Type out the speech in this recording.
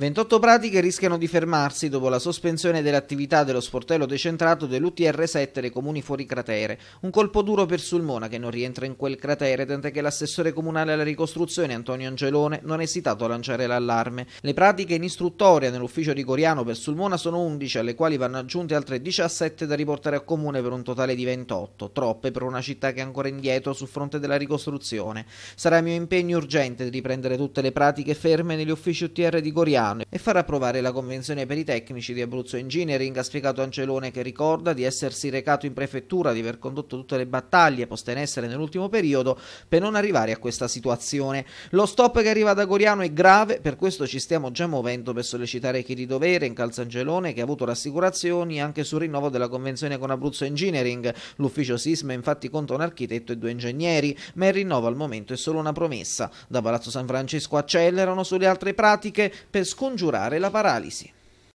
28 pratiche rischiano di fermarsi dopo la sospensione dell'attività dello sportello decentrato dell'UTR 7 dei comuni fuori cratere. Un colpo duro per Sulmona che non rientra in quel cratere, tant'è che l'assessore comunale alla ricostruzione Antonio Angelone non ha esitato a lanciare l'allarme. Le pratiche in istruttoria nell'ufficio rigoriano per Sulmona sono 11, alle quali vanno aggiunte altre 17 da riportare a comune per un totale di 28, troppe per una città che è ancora indietro sul fronte della ricostruzione. Sarà mio impegno urgente di riprendere tutte le pratiche ferme negli uffici UTR di Goriano anno e farà approvare la convenzione per i tecnici di Abruzzo Engineering, ha spiegato Angelone che ricorda di essersi recato in prefettura, di aver condotto tutte le battaglie poste in essere nell'ultimo periodo per non arrivare a questa situazione. Lo stop che arriva da Goriano è grave, per questo ci stiamo già muovendo per sollecitare chi di dovere in calza Calzangelone che ha avuto rassicurazioni anche sul rinnovo della convenzione con Abruzzo Engineering. L'ufficio Sisma infatti conta un architetto e due ingegneri, ma il rinnovo al momento è solo una promessa. Da Palazzo San Francesco accelerano sulle altre pratiche per scoprire scongiurare la paralisi.